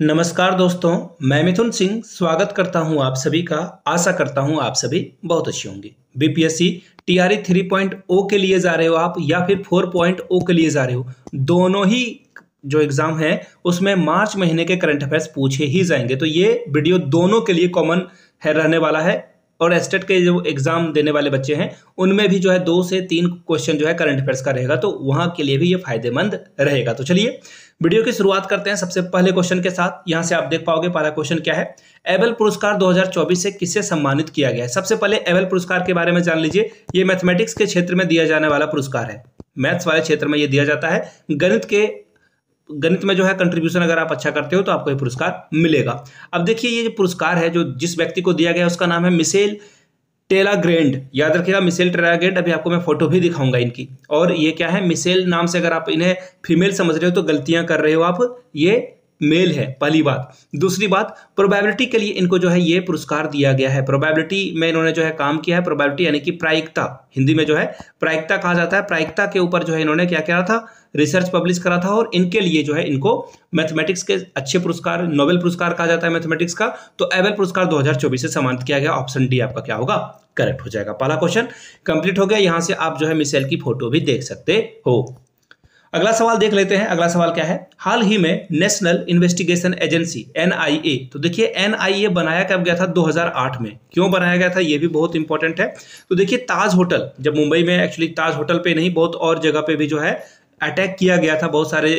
नमस्कार दोस्तों मैं मिथुन सिंह स्वागत करता हूं आप सभी का आशा करता हूं आप सभी बहुत अच्छे होंगे बीपीएससी थ्री पॉइंट ओ के लिए जा रहे हो आप या फिर फोर पॉइंट ओ के लिए जा रहे हो दोनों ही जो एग्जाम है उसमें मार्च महीने के करंट अफेयर्स पूछे ही जाएंगे तो ये वीडियो दोनों के लिए कॉमन है रहने वाला है और एस्टेट e के जो एग्ज़ाम देने वाले बच्चे हैं उनमें भी जो है दो से तीन क्वेश्चन जो है करंट अफेयर्स का रहेगा तो वहां के लिए भी ये फायदेमंद रहेगा तो चलिए वीडियो की शुरुआत करते हैं सबसे पहले क्वेश्चन के साथ यहाँ से आप देख पाओगे पहला क्वेश्चन क्या है एबल पुरस्कार 2024 से किससे सम्मानित किया गया है सबसे पहले एबल पुरस्कार के बारे में जान लीजिए ये मैथमेटिक्स के क्षेत्र में दिया जाने वाला पुरस्कार है मैथ्स वाले क्षेत्र में ये दिया जाता है गणित के गणित में जो है कंट्रीब्यूशन अगर आप अच्छा करते हो तो आपको ये पुरस्कार मिलेगा अब देखिए ये जो पुरस्कार है जो जिस व्यक्ति को दिया गया उसका नाम है मिसेल टेलाग्रेंड याद रखिएगा मिसेल टेलाग्रेंड अभी आपको मैं फोटो भी दिखाऊंगा इनकी और ये क्या है मिसेल नाम से अगर आप इन्हें फीमेल समझ रहे हो तो गलतियां कर रहे हो आप ये मेल है पहली बात दूसरी बात प्रोबेबिलिटी के लिए इनको जो है ये पुरस्कार दिया गया है प्रोबेबिलिटी में इन्होंने जो है काम किया है प्रोबेबिलिटी यानी कि प्रायिकता हिंदी में जो है प्रायिकता कहा जाता है प्रायिकता के ऊपर जो है इन्होंने क्या किया था रिसर्च पब्लिश करा था और इनके लिए जो है इनको मैथमेटिक्स के अच्छे पुरस्कार नोबेल पुरस्कार कहा जाता है मैथमेटिक्स का तो एवेल पुरस्कार 2024 से सम्मानित किया गया ऑप्शन डी आपका क्या होगा करेक्ट हो जाएगा पहला क्वेश्चन कंप्लीट हो गया यहां से आप जो है मिसेल की फोटो भी देख सकते हो अगला सवाल देख लेते हैं अगला सवाल क्या है हाल ही में नेशनल इन्वेस्टिगेशन एजेंसी एनआईए तो देखिए एनआईए बनाया कब गया था 2008 में क्यों बनाया गया था यह भी बहुत इंपॉर्टेंट है तो देखिए ताज होटल जब मुंबई में एक्चुअली ताज होटल पे नहीं बहुत और जगह पे भी जो है अटैक किया गया था बहुत सारे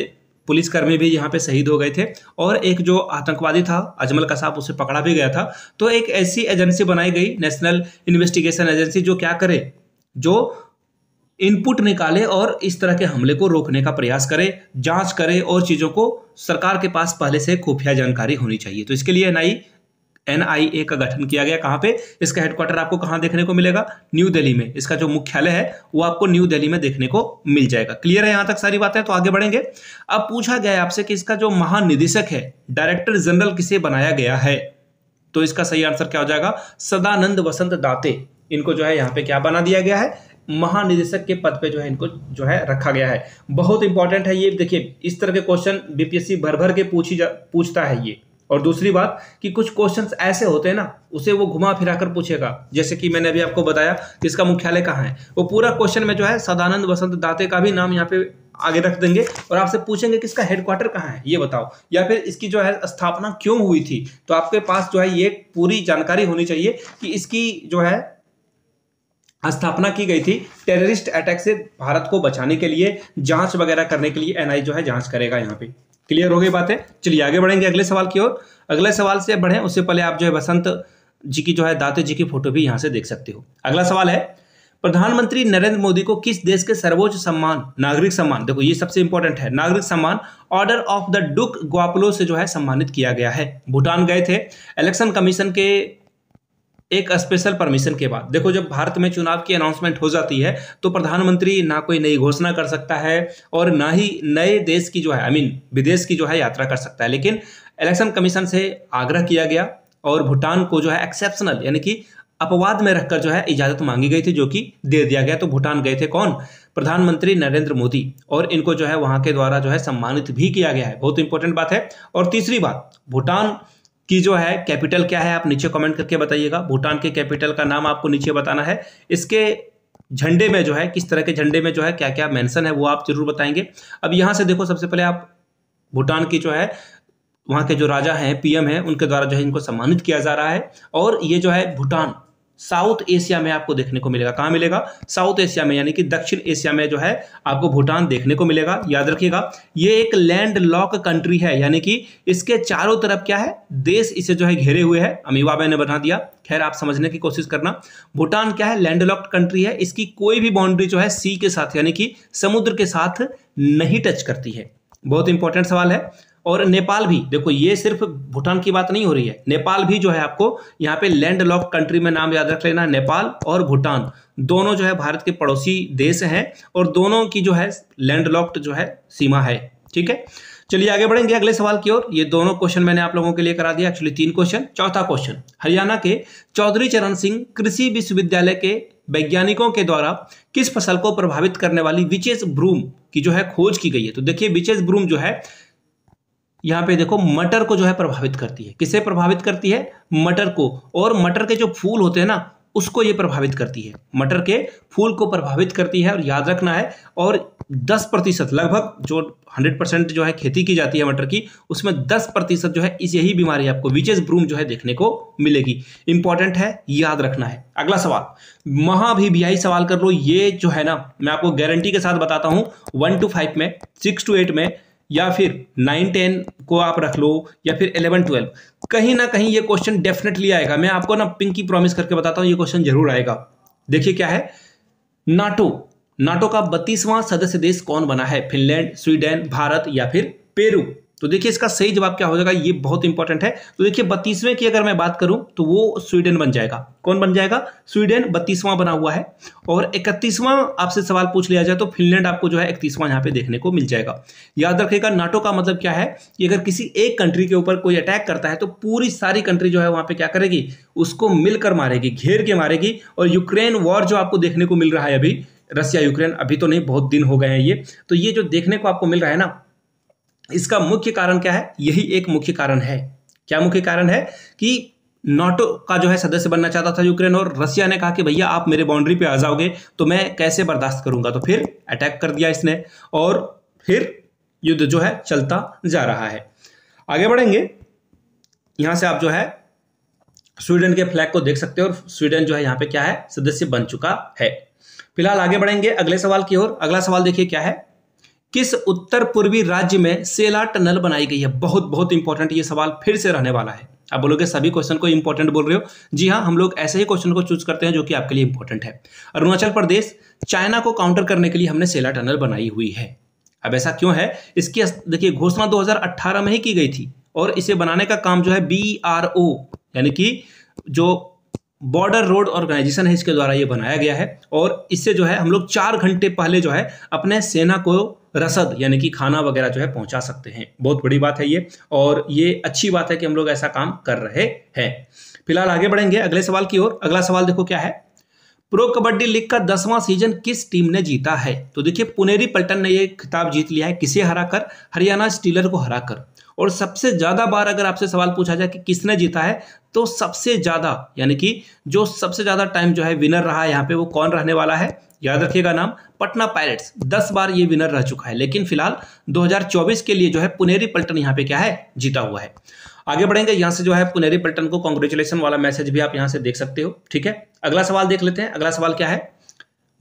पुलिसकर्मी भी यहाँ पे शहीद हो गए थे और एक जो आतंकवादी था अजमल कसाब उसे पकड़ा भी गया था तो एक ऐसी एजेंसी बनाई गई नेशनल इन्वेस्टिगेशन एजेंसी जो क्या करे जो इनपुट निकाले और इस तरह के हमले को रोकने का प्रयास करे जांच करे और चीज़ों को सरकार के पास पहले से खुफिया जानकारी होनी चाहिए तो इसके लिए एन एनआईए का गठन किया गया कहां पे इसका हेडक्वार्टर आपको कहां देखने को मिलेगा न्यू दिल्ली में इसका जो मुख्यालय है वो आपको न्यू दिल्ली में देखने को मिल जाएगा क्लियर है यहां तक सारी बातें तो आगे बढ़ेंगे अब पूछा गया है आपसे कि इसका जो महानिदेशक है डायरेक्टर जनरल किसे बनाया गया है तो इसका सही आंसर क्या हो जाएगा सदानंद वसंत दाते इनको जो है यहाँ पे क्या बना दिया गया है महानिदेशक के पद पे जो है इनको जो है रखा गया है बहुत इंपॉर्टेंट है ये देखिए इस तरह के क्वेश्चन बीपीएससी भर भर के पूछी जा पूछता है ये और दूसरी बात कि कुछ क्वेश्चंस ऐसे होते हैं ना उसे वो घुमा फिरा कर पूछेगा जैसे कि मैंने अभी आपको बताया कि इसका मुख्यालय कहाँ है वो पूरा क्वेश्चन में जो है सदानंद वसंत दाते का भी नाम यहाँ पे आगे रख देंगे और आपसे पूछेंगे कि इसका हेडक्वार्टर कहाँ है ये बताओ या फिर इसकी जो है स्थापना क्यों हुई थी तो आपके पास जो है ये पूरी जानकारी होनी चाहिए कि इसकी जो है स्थापना की गई थी टेररिस्ट अटैक से भारत को बचाने के लिए जांच वगैरह करने के लिए एनआई जो है जांच करेगा यहाँ पे क्लियर हो गई है चलिए आगे बढ़ेंगे अगले सवाल की ओर अगले सवाल से बढ़ें उससे पहले आप जो है बसंत जी की जो है दाते जी की फोटो भी यहाँ से देख सकते हो अगला सवाल है प्रधानमंत्री नरेंद्र मोदी को किस देश के सर्वोच्च सम्मान नागरिक सम्मान देखो ये सबसे इंपॉर्टेंट है नागरिक सम्मान ऑर्डर ऑफ द डुक ग्वापलो से जो है सम्मानित किया गया है भूटान गए थे इलेक्शन कमीशन के एक स्पेशल परमिशन के बाद देखो जब भारत में चुनाव की अनाउंसमेंट हो जाती है तो प्रधानमंत्री ना कोई नई घोषणा कर सकता है और ना ही नए देश की जो है आई मीन विदेश की जो है यात्रा कर सकता है लेकिन इलेक्शन कमीशन से आग्रह किया गया और भूटान को जो है एक्सेप्शनल यानी कि अपवाद में रखकर जो है इजाजत मांगी गई थी जो कि दे दिया गया तो भूटान गए थे कौन प्रधानमंत्री नरेंद्र मोदी और इनको जो है वहां के द्वारा जो है सम्मानित भी किया गया है बहुत इंपॉर्टेंट बात है और तीसरी बात भूटान की जो है कैपिटल क्या है आप नीचे कमेंट करके बताइएगा भूटान के कैपिटल का नाम आपको नीचे बताना है इसके झंडे में जो है किस तरह के झंडे में जो है क्या क्या मेंशन है वो आप जरूर बताएंगे अब यहाँ से देखो सबसे पहले आप भूटान की जो है वहाँ के जो राजा हैं पीएम हैं उनके द्वारा जो है इनको सम्मानित किया जा रहा है और ये जो है भूटान साउथ एशिया में आपको देखने को मिलेगा कहाँ मिलेगा साउथ एशिया में यानी कि दक्षिण एशिया में जो है आपको भूटान देखने को मिलेगा याद रखिएगा ये एक लैंड लॉक कंट्री है यानी कि इसके चारों तरफ क्या है देश इसे जो है घेरे हुए है अमीबाबा ने बना दिया खैर आप समझने की कोशिश करना भूटान क्या है लैंड लॉक कंट्री है इसकी कोई भी बाउंड्री जो है सी के साथ यानी कि समुद्र के साथ नहीं टच करती है बहुत इंपॉर्टेंट सवाल है और नेपाल भी देखो ये सिर्फ भूटान की बात नहीं हो रही है नेपाल भी जो है आपको यहाँ पे लैंड लॉक कंट्री में नाम याद रख लेना नेपाल और भूटान दोनों जो है भारत के पड़ोसी देश हैं और दोनों की जो है लैंड लॉक्ड जो है सीमा है ठीक है चलिए आगे बढ़ेंगे अगले सवाल की ओर ये दोनों क्वेश्चन मैंने आप लोगों के लिए करा दिया एक्चुअली तीन क्वेश्चन चौथा क्वेश्चन हरियाणा के चौधरी चरण सिंह कृषि विश्वविद्यालय के वैज्ञानिकों के द्वारा किस फसल को प्रभावित करने वाली विचेस ब्रूम की जो है खोज की गई है तो देखिए विचेस ब्रूम जो है यहाँ पे देखो मटर को जो है प्रभावित करती है किसे प्रभावित करती है मटर को और मटर के जो फूल होते हैं ना उसको ये प्रभावित करती है मटर के फूल को प्रभावित करती है और याद रखना है और 10 प्रतिशत लगभग जो 100 परसेंट जो है खेती की जाती है मटर की उसमें 10 प्रतिशत जो है इस यही बीमारी आपको विजेस ब्रूम जो है देखने को मिलेगी इंपॉर्टेंट है याद रखना है अगला सवाल महाभिव्यायी सवाल कर लो ये जो है ना मैं आपको गारंटी के साथ बताता हूँ वन टू फाइव में सिक्स टू एट में या फिर नाइन टेन को आप रख लो या फिर एलेवन ट्वेल्व कहीं ना कहीं ये क्वेश्चन डेफिनेटली आएगा मैं आपको ना पिंकी प्रॉमिस करके बताता हूँ ये क्वेश्चन जरूर आएगा देखिए क्या है नाटो नाटो का बत्तीसवां सदस्य देश कौन बना है फिनलैंड स्वीडन भारत या फिर पेरू तो देखिए इसका सही जवाब क्या हो जाएगा ये बहुत इंपॉर्टेंट है तो देखिए बत्तीसवें की अगर मैं बात करूं तो वो स्वीडन बन जाएगा कौन बन जाएगा स्वीडन बत्तीसवां बना हुआ है और इकतीसवां आपसे सवाल पूछ लिया जाए तो फिनलैंड आपको जो है इकतीसवां यहाँ पे देखने को मिल जाएगा याद रखेगा नाटो का मतलब क्या है कि अगर किसी एक कंट्री के ऊपर कोई अटैक करता है तो पूरी सारी कंट्री जो है वहां पर क्या करेगी उसको मिलकर मारेगी घेर के मारेगी और यूक्रेन वॉर जो आपको देखने को मिल रहा है अभी रसिया यूक्रेन अभी तो नहीं बहुत दिन हो गए हैं ये तो ये जो देखने को आपको मिल रहा है ना इसका मुख्य कारण क्या है यही एक मुख्य कारण है क्या मुख्य कारण है कि नाटो का जो है सदस्य बनना चाहता था यूक्रेन और रसिया ने कहा कि भैया आप मेरे बाउंड्री पे आ जाओगे तो मैं कैसे बर्दाश्त करूंगा तो फिर अटैक कर दिया इसने और फिर युद्ध जो है चलता जा रहा है आगे बढ़ेंगे यहां से आप जो है स्वीडन के फ्लैग को देख सकते हो और स्वीडन जो है यहां पे क्या है सदस्य बन चुका है फिलहाल आगे बढ़ेंगे अगले सवाल की ओर अगला सवाल देखिए क्या है किस उत्तर पूर्वी राज्य में सेला टनल बनाई गई है बहुत बहुत इंपॉर्टेंट ये सवाल फिर से रहने वाला है आप बोलोगे सभी क्वेश्चन को इंपॉर्टेंट बोल रहे हो जी हाँ हम लोग ऐसे ही क्वेश्चन को चूज करते हैं जो कि आपके लिए इंपॉर्टेंट है अरुणाचल प्रदेश चाइना को काउंटर करने के लिए हमने सेला टनल बनाई हुई है अब ऐसा क्यों है इसकी देखिए घोषणा 2018 में ही की गई थी और इसे बनाने का काम जो है बी यानी कि जो बॉर्डर रोड ऑर्गेनाइजेशन है इसके द्वारा ये बनाया गया है और इससे जो है हम लोग चार घंटे पहले जो है अपने सेना को रसद यानी कि खाना वगैरह जो है पहुंचा सकते हैं बहुत बड़ी बात है ये और ये अच्छी बात है कि हम लोग ऐसा काम कर रहे हैं फिलहाल आगे बढ़ेंगे अगले सवाल की ओर अगला सवाल देखो क्या है प्रो कबड्डी लीग का दसवां सीजन किस टीम ने जीता है तो देखिए पुनेरी पल्टन ने ये खिताब जीत लिया है किसे हराकर हरियाणा स्टीलर को हराकर और सबसे ज़्यादा बार अगर आपसे सवाल पूछा जाए कि किसने जीता है तो सबसे ज़्यादा यानी कि जो सबसे ज़्यादा टाइम जो है विनर रहा है यहाँ पे वो कौन रहने वाला है याद रखिएगा नाम पटना पायलट्स दस बार ये विनर रह चुका है लेकिन फिलहाल 2024 के लिए जो है पुनेरी पल्टन यहाँ पे क्या है जीता हुआ है आगे बढ़ेंगे यहाँ से जो है पुनेरी पल्टन को कॉन्ग्रेचुलेसन वाला मैसेज भी आप यहाँ से देख सकते हो ठीक है अगला सवाल देख लेते हैं अगला सवाल क्या है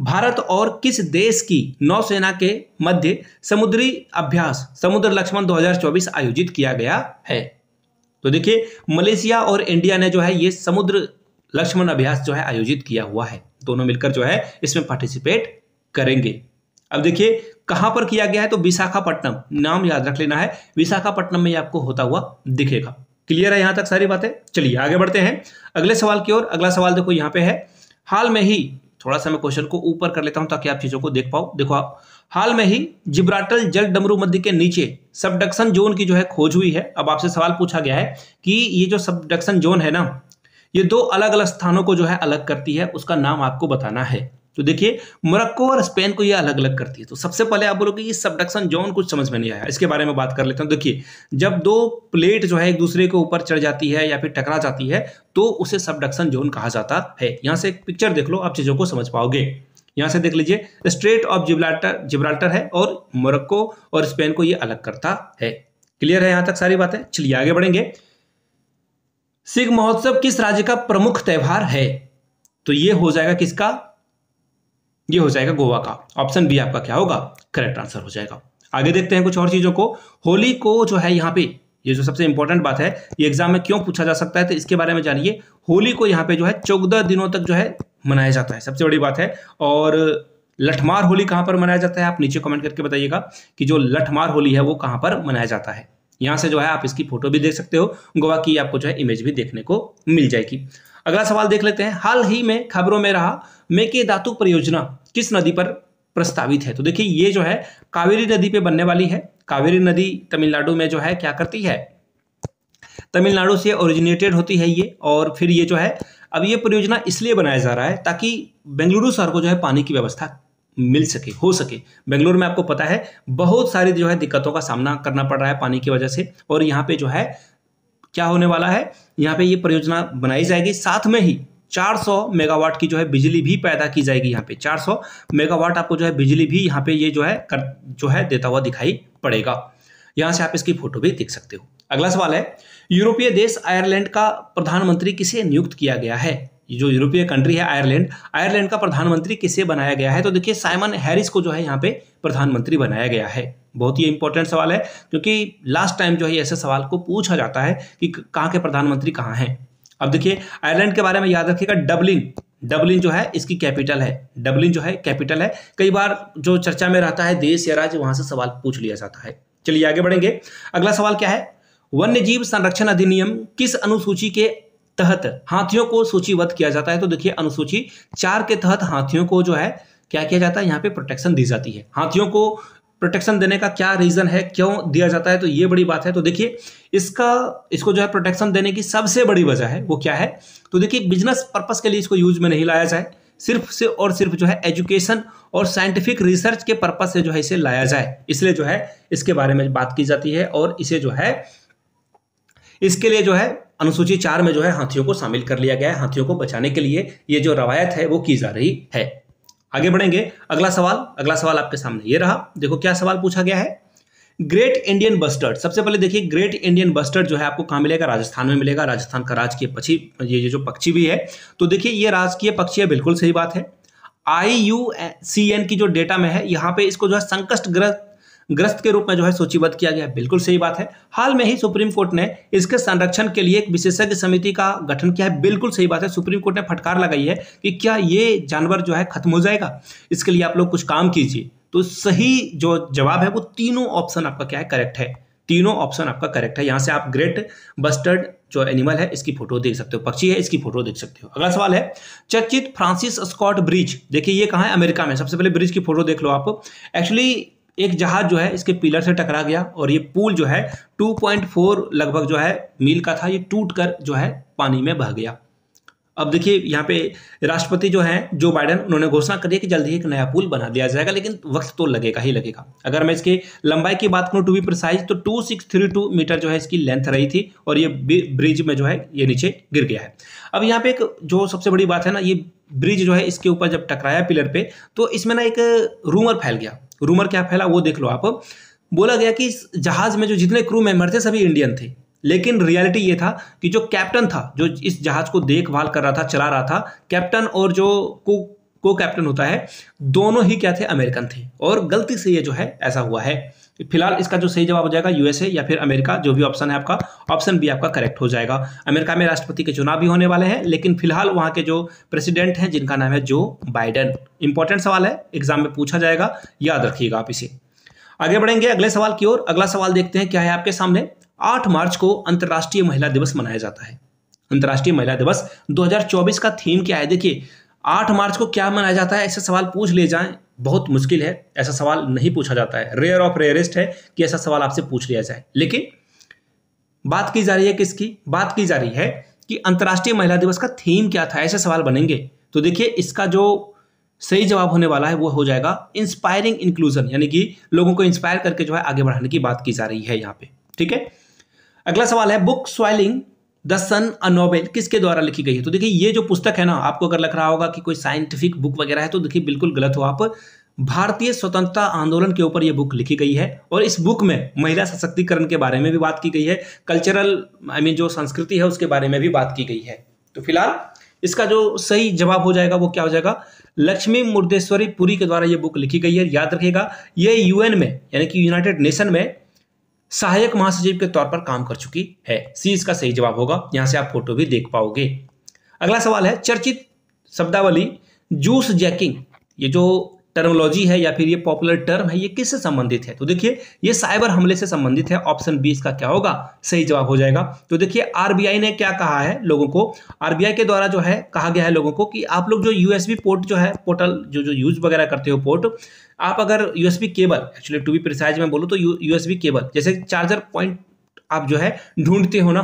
भारत और किस देश की नौसेना के मध्य समुद्री अभ्यास समुद्र लक्ष्मण 2024 आयोजित किया गया है तो देखिए मलेशिया और इंडिया ने जो है ये समुद्र लक्ष्मण अभ्यास जो है आयोजित किया हुआ है दोनों मिलकर जो है इसमें पार्टिसिपेट करेंगे अब देखिए कहां पर किया गया है तो विशाखापट्टनम नाम याद रख लेना है विशाखापट्टनम में आपको होता हुआ दिखेगा क्लियर है यहां तक सारी बातें चलिए आगे बढ़ते हैं अगले सवाल की ओर अगला सवाल देखो यहां पे है हाल में ही थोड़ा सा मैं क्वेश्चन को ऊपर कर लेता हूं ताकि आप चीज़ों को देख पाओ देखो आप हाल में ही जिब्राटल जल डमरू मध्य के नीचे सबडक्शन जोन की जो है खोज हुई है अब आपसे सवाल पूछा गया है कि ये जो सबडक्शन जोन है ना ये दो अलग अलग स्थानों को जो है अलग करती है उसका नाम आपको बताना है तो देखिए मोरक्को और स्पेन को ये अलग अलग करती है तो सबसे पहले आप बोलोगे इस सबडक्शन जोन कुछ समझ में नहीं आया इसके बारे में बात कर लेते हैं देखिए जब दो प्लेट जो है एक दूसरे के ऊपर चढ़ जाती है या फिर टकरा जाती है तो उसे सबडक्शन जोन कहा जाता है यहाँ से एक पिक्चर देख लो आप चीज़ों को समझ पाओगे यहाँ से देख लीजिए स्ट्रेट ऑफ जिब्राल्टर जिब्राल्टर है और मोरक्को और स्पेन को ये अलग करता है क्लियर है यहाँ तक सारी बातें चलिए आगे बढ़ेंगे सिख महोत्सव किस राज्य का प्रमुख त्यौहार है तो ये हो जाएगा किसका ये हो जाएगा गोवा का ऑप्शन बी आपका क्या होगा करेक्ट आंसर हो जाएगा आगे देखते हैं कुछ और चीज़ों को होली को जो है यहाँ पे ये जो सबसे इंपॉर्टेंट बात है ये एग्जाम में क्यों पूछा जा सकता है तो इसके बारे में जानिए होली को यहाँ पे जो है चौदह दिनों तक जो है मनाया जाता है सबसे बड़ी बात है और लठमार होली कहाँ पर मनाया जाता है आप नीचे कमेंट करके बताइएगा कि जो लठमार होली है वो कहाँ पर मनाया जाता है यहाँ से जो है आप इसकी फोटो भी देख सकते हो गोवा की आपको जो है इमेज भी देखने को मिल जाएगी अगला सवाल देख लेते हैं हाल ही में खबरों में रहा मेकेदातु परियोजना किस नदी पर प्रस्तावित है तो देखिए ये जो है कावेरी नदी पे बनने वाली है कावेरी नदी तमिलनाडु में जो है क्या करती है तमिलनाडु से ओरिजिनेटेड होती है ये और फिर ये जो है अब ये परियोजना इसलिए बनाया जा रहा है ताकि बेंगलुरु शहर को जो है पानी की व्यवस्था मिल सके हो सके बेंगलुरु में आपको पता है बहुत सारी जो है दिक्कतों का सामना करना पड़ रहा है पानी की वजह से और यहाँ पे जो है क्या होने वाला है यहाँ पे ये परियोजना बनाई जाएगी साथ में ही 400 मेगावाट की जो है बिजली भी पैदा की जाएगी यहाँ पे 400 मेगावाट आपको जो है बिजली भी यहाँ पे ये जो है कर जो है देता हुआ दिखाई पड़ेगा यहाँ से आप इसकी फोटो भी देख सकते हो अगला सवाल है यूरोपीय देश आयरलैंड का प्रधानमंत्री किसे नियुक्त किया गया है जो यूरोपीय कंट्री है आयरलैंड आयरलैंड का प्रधानमंत्री किसे बनाया गया है तो देखिए साइमन हैरिस को जो है यहाँ पे प्रधानमंत्री बनाया गया है बहुत ही इंपॉर्टेंट सवाल है क्योंकि लास्ट टाइम जो है ऐसे सवाल को पूछा जाता है कि कहाँ के प्रधानमंत्री कहाँ हैं अब देखिए आयरलैंड के बारे में याद रखिएगा डबलिन डबलिन जो है इसकी कैपिटल है डबलिन जो है कैपिटल है कई बार जो चर्चा में रहता है देश या राज्य वहां से सवाल पूछ लिया जाता है चलिए आगे बढ़ेंगे अगला सवाल क्या है वन्य जीव संरक्षण अधिनियम किस अनुसूची के तहत हाथियों को सूचीबद्ध किया जाता है तो देखिए अनुसूची चार के तहत हाथियों को जो है क्या किया जाता है यहाँ पे प्रोटेक्शन दी जाती है हाथियों को प्रोटेक्शन देने का क्या रीज़न है क्यों दिया जाता है तो ये बड़ी बात है तो देखिए इसका इसको जो है प्रोटेक्शन देने की सबसे बड़ी वजह है वो क्या है तो देखिए बिजनेस पर्पस के लिए इसको यूज में नहीं लाया जाए सिर्फ से और सिर्फ जो है एजुकेशन और साइंटिफिक रिसर्च के पर्पज से जो है इसे लाया जाए इसलिए जो है इसके बारे में बात की जाती है और इसे जो है इसके लिए जो है अनुसूची चार में जो है हाथियों को शामिल कर लिया गया है हाथियों को बचाने के लिए ये जो रवायत है वो की जा रही है आगे बढ़ेंगे अगला सवाल अगला सवाल आपके सामने ये रहा देखो क्या सवाल पूछा गया है ग्रेट इंडियन बस्टर्ड सबसे पहले देखिए ग्रेट इंडियन बस्टर्ड जो है आपको कहाँ मिलेगा राजस्थान में मिलेगा राजस्थान का राजकीय पक्षी ये जो पक्षी भी है तो देखिए ये राजकीय पक्षी है बिल्कुल सही बात है आई यू सी एन की जो डेटा में है यहाँ पे इसको जो है संकष्ट ग्रह ग्रस्त के रूप में जो है सूचीबद्ध किया गया है बिल्कुल सही बात है हाल में ही सुप्रीम कोर्ट ने इसके संरक्षण के लिए एक विशेषज्ञ समिति का गठन किया है बिल्कुल सही बात है सुप्रीम कोर्ट ने फटकार लगाई है कि क्या ये जानवर जो है खत्म हो जाएगा इसके लिए आप लोग कुछ काम कीजिए तो सही जो जवाब है वो तीनों ऑप्शन आपका क्या है करेक्ट है तीनों ऑप्शन आपका करेक्ट है यहाँ से आप ग्रेट बस्टर्ड जो एनिमल है इसकी फोटो देख सकते हो पक्षी है इसकी फोटो देख सकते हो अगला सवाल है चर्चित फ्रांसिस स्कॉट ब्रिज देखिए ये कहा है अमेरिका में सबसे पहले ब्रिज की फोटो देख लो आप एक्चुअली एक जहाज जो है इसके पिलर से टकरा गया और ये पुल जो है 2.4 लगभग जो है मील का था ये टूट कर जो है पानी में बह गया अब देखिए यहाँ पे राष्ट्रपति जो हैं जो बाइडन उन्होंने घोषणा करी है कि जल्द ही एक नया पुल बना दिया जाएगा लेकिन वक्त तो लगेगा ही लगेगा अगर मैं इसके लंबाई की बात करूँ टू बी प्रसाइज तो two six three two metre जो है इसकी लेंथ रही थी और ये ब्रिज में जो है ये नीचे गिर गया है अब यहाँ पे एक जो सबसे बड़ी बात है ना ये ब्रिज जो है इसके ऊपर जब टकराया पिलर पे तो इसमें ना एक रूमर फैल गया रूमर क्या फैला वो देख लो आप बोला गया कि इस जहाज में जो जितने क्रू मेंबर थे सभी इंडियन थे लेकिन रियलिटी ये था कि जो कैप्टन था जो इस जहाज को देखभाल कर रहा था चला रहा था कैप्टन और जो को को कैप्टन होता है दोनों ही क्या थे अमेरिकन थे और गलती से ये जो है ऐसा हुआ है फिलहाल इसका जो सही जवाब हो जाएगा यूएसए या फिर अमेरिका जो भी ऑप्शन है आपका ऑप्शन बी आपका करेक्ट हो जाएगा अमेरिका में राष्ट्रपति के चुनाव भी होने वाले हैं लेकिन फिलहाल वहां के जो प्रेसिडेंट हैं जिनका नाम है जो बाइडन इंपॉर्टेंट सवाल है एग्जाम में पूछा जाएगा याद रखिएगा आप इसे आगे बढ़ेंगे अगले सवाल की ओर अगला सवाल देखते हैं क्या है आपके सामने आठ मार्च को अंतर्राष्ट्रीय महिला दिवस मनाया जाता है अंतर्राष्ट्रीय महिला दिवस 2024 का थीम क्या है देखिए आठ मार्च को क्या मनाया जाता है ऐसा सवाल पूछ ले जाएं बहुत मुश्किल है ऐसा सवाल नहीं पूछा जाता है रेयर ऑफ रेयरेस्ट है कि ऐसा सवाल आपसे पूछ लिया जाए लेकिन बात की जा रही है किसकी बात की जा रही है कि अंतर्राष्ट्रीय महिला दिवस का थीम क्या था ऐसे सवाल बनेंगे तो देखिए इसका जो सही जवाब होने वाला है वो हो जाएगा इंस्पायरिंग इंक्लूजन यानी कि लोगों को इंस्पायर करके जो है आगे बढ़ाने की बात की जा रही है यहाँ पे ठीक है अगला सवाल है book swallowing the sun a novel किसके द्वारा लिखी गई है तो देखिए ये जो पुस्तक है ना आपको अगर लग रहा होगा कि कोई साइंटिफिक बुक वगैरह है तो देखिए बिल्कुल गलत हो आप भारतीय स्वतंत्रता आंदोलन के ऊपर यह बुक लिखी गई है और इस बुक में महिला सशक्तिकरण के बारे में भी बात की गई है कल्चरल आई मीन जो संस्कृति है उसके बारे में भी बात की गई है तो फिलहाल इसका जो सही जवाब हो जाएगा वो क्या हो जाएगा लक्ष्मी मुर्देश्वरी पुरी के द्वारा ये बुक लिखी गई है याद रखिएगा ये यूएन में यानी कि यूनाइटेड नेशन में सहायक महासचिव के तौर पर काम कर चुकी है सी इसका सही जवाब होगा यहां से आप फोटो भी देख पाओगे अगला सवाल है चर्चित शब्दावली जूस जैकिंग ये जो टर्मोलॉजी है या फिर ये पॉपुलर टर्म है ये किससे संबंधित है तो देखिए ये साइबर हमले से संबंधित है ऑप्शन बी इसका क्या होगा सही जवाब हो जाएगा तो देखिए आरबीआई ने क्या कहा है लोगों को आरबीआई के द्वारा जो है कहा गया है लोगों को कि आप लोग जो यूएसबी पोर्ट जो है पोर्टल जो जो यूज वगैरह करते हो पोर्ट आप अगर USB cable actually to be precise में बोलूँ तो यूएसबी केबल जैसे चार्जर पॉइंट आप जो है ढूंढते हो ना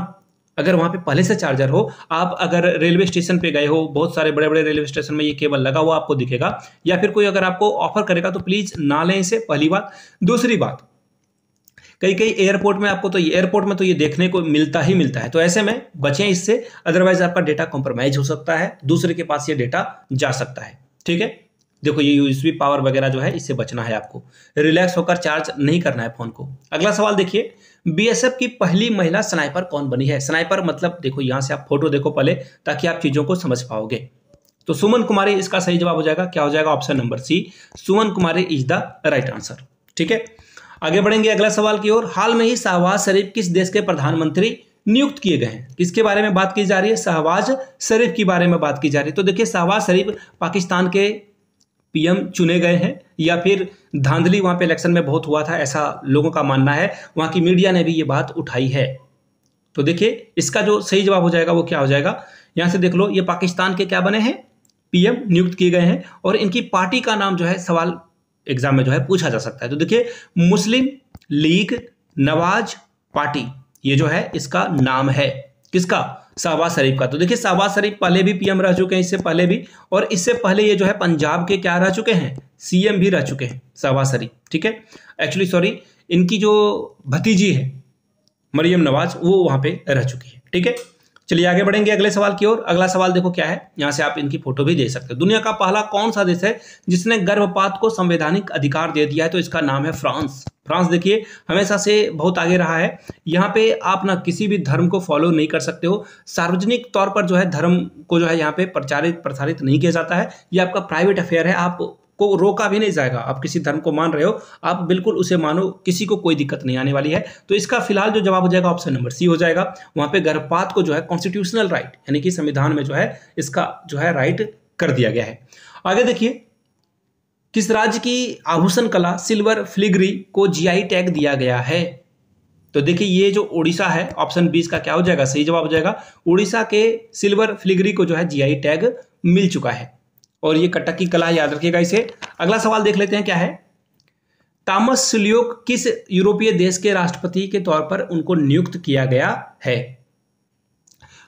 अगर वहाँ पे पहले से चार्जर हो आप अगर रेलवे स्टेशन पे गए हो बहुत सारे बड़े बड़े रेलवे स्टेशन में ये केबल लगा हुआ आपको दिखेगा या फिर कोई अगर आपको ऑफर करेगा तो प्लीज़ ना लें इसे पहली बात दूसरी बात कई कई एयरपोर्ट में आपको तो एयरपोर्ट में तो ये देखने को मिलता ही मिलता है तो ऐसे में बचें इससे अदरवाइज आपका डेटा कॉम्प्रोमाइज हो सकता है दूसरे के पास ये डेटा जा सकता है ठीक है देखो ये यूएसबी पावर वगैरह जो है इससे बचना है आपको रिलैक्स होकर चार्ज नहीं करना है फोन को अगला सवाल देखिए बीएसएफ की पहली महिला स्नाइपर कौन बनी है स्नाइपर मतलब देखो यहां से आप फोटो देखो पहले ताकि आप चीज़ों को समझ पाओगे तो सुमन कुमारी इसका सही जवाब हो जाएगा क्या हो जाएगा option number C Suman Kumari is the right answer ठीक है आगे बढ़ेंगे अगला सवाल की ओर हाल में ही शाहबाज शरीफ किस देश के प्रधानमंत्री नियुक्त किए गए हैं किसके बारे में बात की जा रही है शाहबाज शरीफ के बारे में बात की जा रही है तो देखिए शाहबाज शरीफ पाकिस्तान के पीएम चुने गए हैं या फिर धांधली वहां पे इलेक्शन में बहुत हुआ था ऐसा लोगों का मानना है वहां की मीडिया ने भी ये बात उठाई है तो देखिए इसका जो सही जवाब हो जाएगा वो क्या हो जाएगा यहां से देख लो ये पाकिस्तान के क्या बने हैं पीएम नियुक्त किए गए हैं और इनकी पार्टी का नाम जो है सवाल एग्जाम में जो है पूछा जा सकता है तो देखिए मुस्लिम लीग नवाज पार्टी ये जो है इसका नाम है किसका शहबाज शरीफ का तो देखिए शहबाज शरीफ पहले भी पीएम रह चुके हैं इससे पहले भी और इससे पहले ये जो है पंजाब के क्या रह चुके हैं सीएम भी रह चुके हैं शहबाज शरीफ ठीक है एक्चुअली सॉरी इनकी जो भतीजी है मरियम नवाज वो वहाँ पे रह चुकी है ठीक है चलिए आगे बढ़ेंगे अगले सवाल की ओर अगला सवाल देखो क्या है यहाँ से आप इनकी फोटो भी दे सकते हो दुनिया का पहला कौन सा देश है जिसने गर्भपात को संवैधानिक अधिकार दे दिया है तो इसका नाम है फ्रांस फ्रांस देखिए हमेशा से बहुत आगे रहा है यहाँ पे आप ना किसी भी धर्म को फॉलो नहीं कर सकते हो सार्वजनिक तौर पर जो है धर्म को जो है यहाँ पे प्रचारित प्रसारित नहीं किया जाता है ये आपका प्राइवेट अफेयर है आप को रोका भी नहीं जाएगा आप किसी धर्म को मान रहे हो आप बिल्कुल उसे मानो किसी को कोई दिक्कत नहीं आने वाली है तो इसका फिलहाल जो जवाब हो जाएगा ऑप्शन नंबर सी हो जाएगा वहां पे गर्भपात को जो है कॉन्स्टिट्यूशनल राइट यानी कि संविधान में जो है इसका जो है राइट कर दिया गया है आगे देखिए किस राज्य की आभूषण कला सिल्वर फ्लिगरी को जीआई टैग दिया गया है तो देखिए ये जो उड़ीसा है ऑप्शन बीस का क्या हो जाएगा सही जवाब हो जाएगा उड़ीसा के सिल्वर फ्लिगरी को जो है जीआई टैग मिल चुका है और ये कटक की कला याद रखिएगा इसे अगला सवाल देख लेते हैं क्या है तामस सुलियोक किस यूरोपीय देश के राष्ट्रपति के तौर पर उनको नियुक्त किया गया है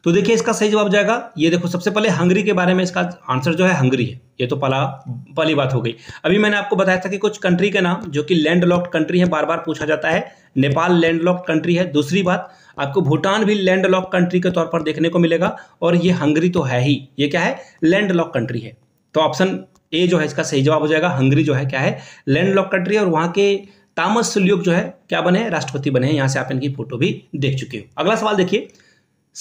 तो देखिए इसका सही जवाब जाएगा ये देखो सबसे पहले हंगरी के बारे में इसका आंसर जो है हंगरी है ये तो पहला पहली बात हो गई अभी मैंने आपको बताया था कि कुछ कंट्री का नाम जो कि लैंड लॉक्ड कंट्री है बार बार पूछा जाता है नेपाल लैंड लॉक्ड कंट्री है दूसरी बात आपको भूटान भी लैंड कंट्री के तौर पर देखने को मिलेगा और ये हंगरी तो है ही ये क्या है लैंड लॉक कंट्री है तो ऑप्शन ए जो है इसका सही जवाब हो जाएगा हंगरी जो है क्या है लैंड लॉक कंट्री और वहां के तामस सुल्यूक जो है क्या बने राष्ट्रपति बने यहां से आप इनकी फोटो भी देख चुके हो अगला सवाल देखिए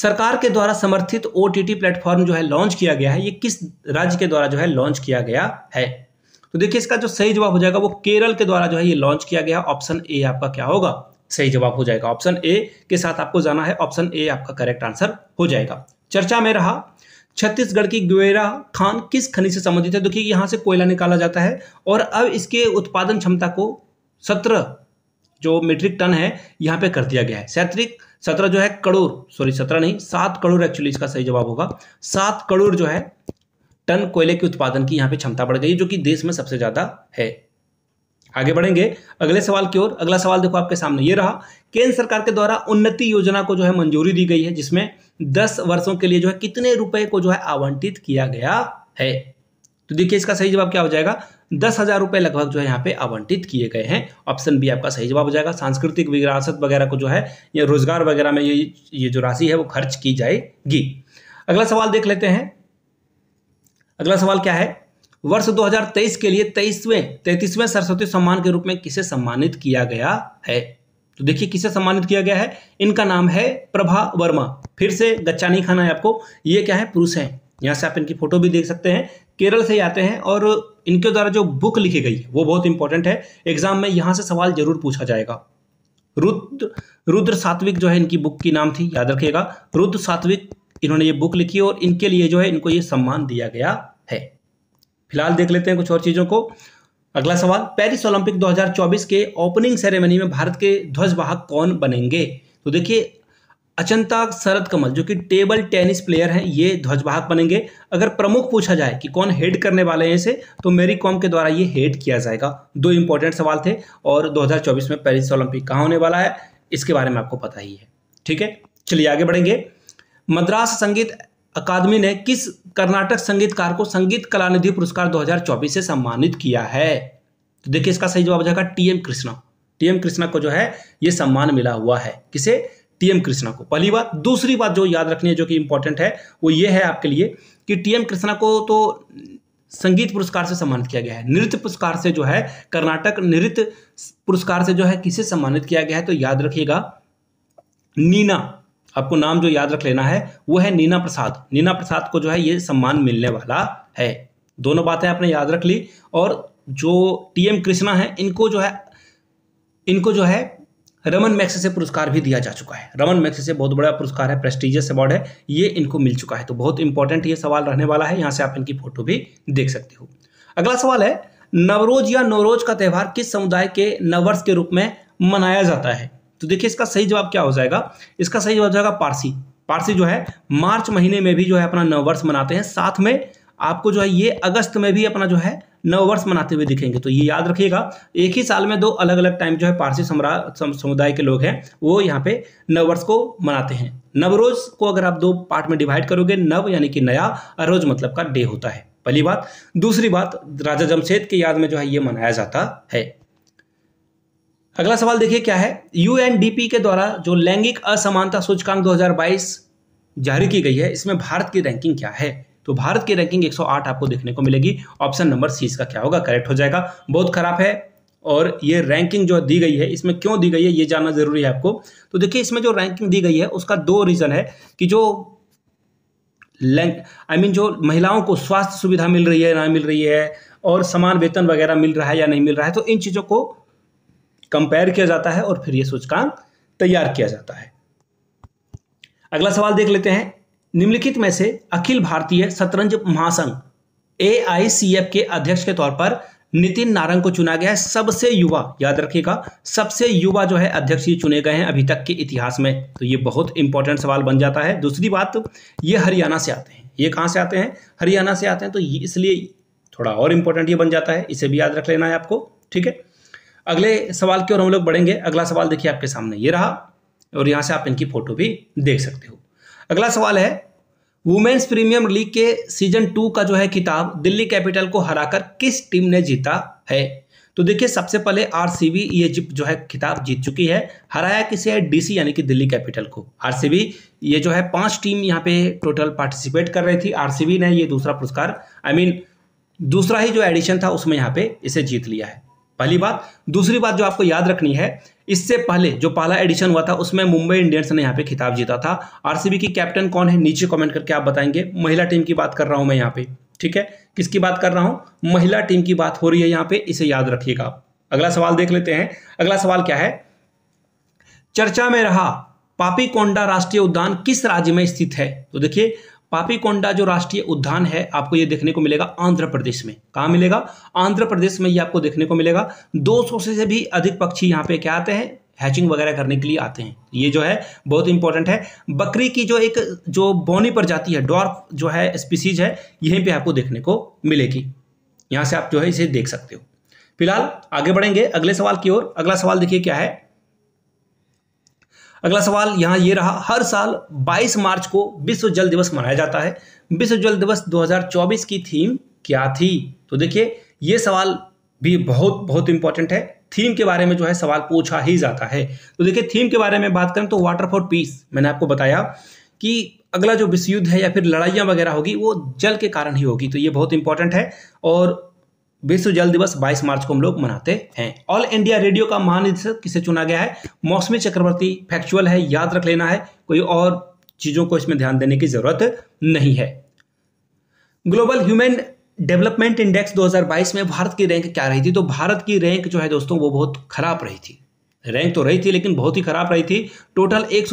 सरकार के द्वारा समर्थित ओ टी प्लेटफॉर्म जो है लॉन्च किया गया है ये किस राज्य के द्वारा जो है लॉन्च किया गया है तो देखिए इसका जो सही जवाब हो जाएगा वो केरल के द्वारा जो है ये लॉन्च किया गया ऑप्शन ए आपका क्या होगा सही जवाब हो जाएगा ऑप्शन ए के साथ आपको जाना है ऑप्शन ए आपका करेक्ट आंसर हो जाएगा चर्चा में रहा छत्तीसगढ़ की ग्वेरा खान किस खनिज से संबंधित है देखिए यहाँ से कोयला निकाला जाता है और अब इसके उत्पादन क्षमता को सत्रह जो मीट्रिक टन है यहाँ पे कर दिया गया है सैत्रिक सत्रह जो है करोड़ सॉरी सत्रह नहीं सात करोड़ एक्चुअली इसका सही जवाब होगा सात करोड़ जो है टन कोयले के उत्पादन की यहाँ पे क्षमता बढ़ गई जो कि देश में सबसे ज्यादा है आगे बढ़ेंगे अगले सवाल की ओर अगला सवाल देखो आपके सामने ये रहा केंद्र सरकार के द्वारा उन्नति योजना को जो है मंजूरी दी गई है जिसमें दस वर्षों के लिए जो है कितने रुपए को जो है आवंटित किया गया है तो देखिए इसका सही जवाब क्या हो जाएगा दस हजार रुपए लगभग जो है यहाँ पे आवंटित किए गए हैं ऑप्शन बी आपका सही जवाब हो जाएगा सांस्कृतिक विरासत वगैरह को जो है या रोजगार वगैरह में ये ये जो राशि है वो खर्च की जाएगी अगला सवाल देख लेते हैं अगला सवाल क्या है वर्ष 2023 के लिए तेईसवें तैतीसवें सरस्वती सम्मान के रूप में किसे सम्मानित किया गया है तो देखिए किसे सम्मानित किया गया है इनका नाम है प्रभा वर्मा फिर से गच्चा नहीं खाना है आपको ये क्या है पुरुष हैं यहाँ से आप इनकी फोटो भी देख सकते हैं केरल से आते हैं और इनके द्वारा जो बुक लिखी गई वो बहुत इंपॉर्टेंट है एग्जाम में यहाँ से सवाल जरूर पूछा जाएगा रुद्र रुद्र सात्विक जो है इनकी बुक की नाम थी याद रखिएगा रुद्र सात्विक इन्होंने ये बुक लिखी और इनके लिए जो है इनको ये सम्मान दिया गया है फिलहाल देख लेते हैं कुछ और चीज़ों को अगला सवाल पेरिस ओलंपिक 2024 के ओपनिंग सेरेमनी में भारत के ध्वजवाहक कौन बनेंगे तो देखिए अचंता शरद कमल जो कि टेबल टेनिस प्लेयर हैं ये ध्वजवाहक बनेंगे अगर प्रमुख पूछा जाए कि कौन हेड करने वाले हैं इसे तो मेरी कॉम के द्वारा ये हेड किया जाएगा दो इंपॉर्टेंट सवाल थे और 2024 में पेरिस ओलंपिक कहाँ होने वाला है इसके बारे में आपको पता ही है ठीक है चलिए आगे बढ़ेंगे मद्रास संगीत अकादमी ने किस कर्नाटक संगीतकार को संगीत कला निधि पुरस्कार 2024 से सम्मानित किया है तो देखिए इसका सही जवाब हो जाएगा टीएम कृष्णा टीएम कृष्णा को जो है ये सम्मान मिला हुआ है किसे टीएम कृष्णा को पहली बात दूसरी बात जो याद रखनी है जो कि इंपॉर्टेंट है वो ये है आपके लिए कि टीएम कृष्णा को तो संगीत पुरस्कार से सम्मानित किया गया है नृत्य पुरस्कार से जो है कर्नाटक नृत्य पुरस्कार से जो है किसे सम्मानित किया गया है तो याद रखिएगा नीना आपको नाम जो याद रख लेना है वो है नीना प्रसाद नीना प्रसाद को जो है ये सम्मान मिलने वाला है दोनों बातें आपने याद रख ली और जो टी एम कृष्णा है इनको जो है इनको जो है रमन मैक्स से पुरस्कार भी दिया जा चुका है रमन मैक्स से बहुत बड़ा पुरस्कार है प्रेस्टिजियस अवार्ड है ये इनको मिल चुका है तो बहुत इंपॉर्टेंट ये सवाल रहने वाला है यहाँ से आप इनकी फोटो भी देख सकते हो अगला सवाल है नवरोज या नवरोज का त्यौहार किस समुदाय के नववर्ष के रूप में मनाया जाता है तो देखिए इसका सही जवाब क्या हो जाएगा इसका सही जवाब हो जाएगा पारसी पारसी जो है मार्च महीने में भी जो है अपना नववर्ष मनाते हैं साथ में आपको जो है ये अगस्त में भी अपना जो है नववर्ष मनाते हुए दिखेंगे तो ये याद रखिएगा एक ही साल में दो अलग अलग टाइम जो है पारसी समुदाय के लोग हैं वो यहाँ पे नववर्ष को मनाते हैं नवरोज को अगर आप दो पार्ट में डिवाइड करोगे नव यानी कि नया रोज मतलब का डे होता है पहली बात दूसरी बात राजा जमशेद की याद में जो है ये मनाया जाता है अगला सवाल देखिए क्या है यूएनडीपी के द्वारा जो लैंगिक असमानता सूचकांक 2022 जारी की गई है इसमें भारत की रैंकिंग क्या है तो भारत की रैंकिंग 108 आपको देखने को मिलेगी ऑप्शन नंबर सी इसका क्या होगा करेक्ट हो जाएगा बहुत खराब है और ये रैंकिंग जो दी गई है इसमें क्यों दी गई है ये जानना जरूरी है आपको तो देखिए इसमें जो रैंकिंग दी गई है उसका दो रीज़न है कि जो लैंक आई मीन जो महिलाओं को स्वास्थ्य सुविधा मिल रही है ना मिल रही है और समान वेतन वगैरह मिल रहा है या नहीं मिल रहा है तो इन चीज़ों को कंपेयर किया जाता है और फिर यह सूचकांक तैयार किया जाता है अगला सवाल देख लेते हैं निम्नलिखित में से अखिल भारतीय शतरंज महासंघ ए के अध्यक्ष के तौर पर नितिन नारंग को चुना गया है सबसे युवा याद रखिएगा सबसे युवा जो है अध्यक्ष ये चुने गए हैं अभी तक के इतिहास में तो ये बहुत इंपॉर्टेंट सवाल बन जाता है दूसरी बात ये हरियाणा से आते हैं ये कहाँ से आते हैं हरियाणा से आते हैं तो इसलिए थोड़ा और इम्पोर्टेंट ये बन जाता है इसे भी याद रख लेना है आपको ठीक है अगले सवाल की ओर हम लोग बढ़ेंगे अगला सवाल देखिए आपके सामने ये रहा और यहाँ से आप इनकी फोटो भी देख सकते हो अगला सवाल है वुमेन्स प्रीमियम लीग के सीजन टू का जो है किताब दिल्ली कैपिटल को हराकर किस टीम ने जीता है तो देखिए सबसे पहले आरसीबी ये जो है किताब जीत चुकी है हराया किसे है डीसी यानी कि दिल्ली कैपिटल को आरसीबी ये जो है पांच टीम यहाँ पे टोटल पार्टिसिपेट कर रही थी आरसीबी ने ये दूसरा पुरस्कार आई I मीन mean, दूसरा ही जो एडिशन था उसमें यहाँ पे इसे जीत लिया है पहली बात दूसरी बात जो आपको याद रखनी है इससे पहले जो पहला एडिशन हुआ था उसमें मुंबई इंडियंस ने यहाँ पे खिताब जीता था आरसीबी की कैप्टन कौन है नीचे कमेंट करके आप बताएंगे महिला टीम की बात कर रहा हूँ मैं यहाँ पे ठीक है किसकी बात कर रहा हूँ महिला टीम की बात हो रही है यहाँ पे इसे याद रखिएगा आप अगला सवाल देख लेते हैं अगला सवाल क्या है चर्चा में रहा पापी राष्ट्रीय उद्यान किस राज्य में स्थित है तो देखिए पापीकोंडा जो राष्ट्रीय उद्यान है आपको ये देखने को मिलेगा आंध्र प्रदेश में कहाँ मिलेगा आंध्र प्रदेश में ये आपको देखने को मिलेगा 200 से भी अधिक पक्षी यहाँ पे क्या आते हैं हैचिंग वगैरह करने के लिए आते हैं ये जो है बहुत इंपॉर्टेंट है बकरी की जो एक जो बोनी प्रजाति है डॉर्फ जो है स्पीसीज है यहीं पर आपको देखने को मिलेगी यहाँ से आप जो है इसे देख सकते हो फिलहाल आगे बढ़ेंगे अगले सवाल की ओर अगला सवाल देखिए क्या है अगला सवाल यहाँ ये रहा हर साल 22 मार्च को विश्व जल दिवस मनाया जाता है विश्व जल दिवस 2024 की थीम क्या थी तो देखिए ये सवाल भी बहुत बहुत इंपॉर्टेंट है थीम के बारे में जो है सवाल पूछा ही जाता है तो देखिए थीम के बारे में बात करें तो वाटर फॉर पीस मैंने आपको बताया कि अगला जो विश्व युद्ध है या फिर लड़ाइयाँ वगैरह होगी वो जल के कारण ही होगी तो ये बहुत इंपॉर्टेंट है और विश्व जल दिवस 22 मार्च को हम लोग मनाते हैं ऑल इंडिया रेडियो का महानिदेशक किसे चुना गया है मौसमी चक्रवर्ती फैक्चुअल है याद रख लेना है कोई और चीज़ों को इसमें ध्यान देने की ज़रूरत नहीं है ग्लोबल ह्यूमन डेवलपमेंट इंडेक्स 2022 में भारत की रैंक क्या रही थी तो भारत की रैंक जो है दोस्तों वो बहुत खराब रही थी रैंक तो रही थी लेकिन बहुत ही खराब रही थी टोटल एक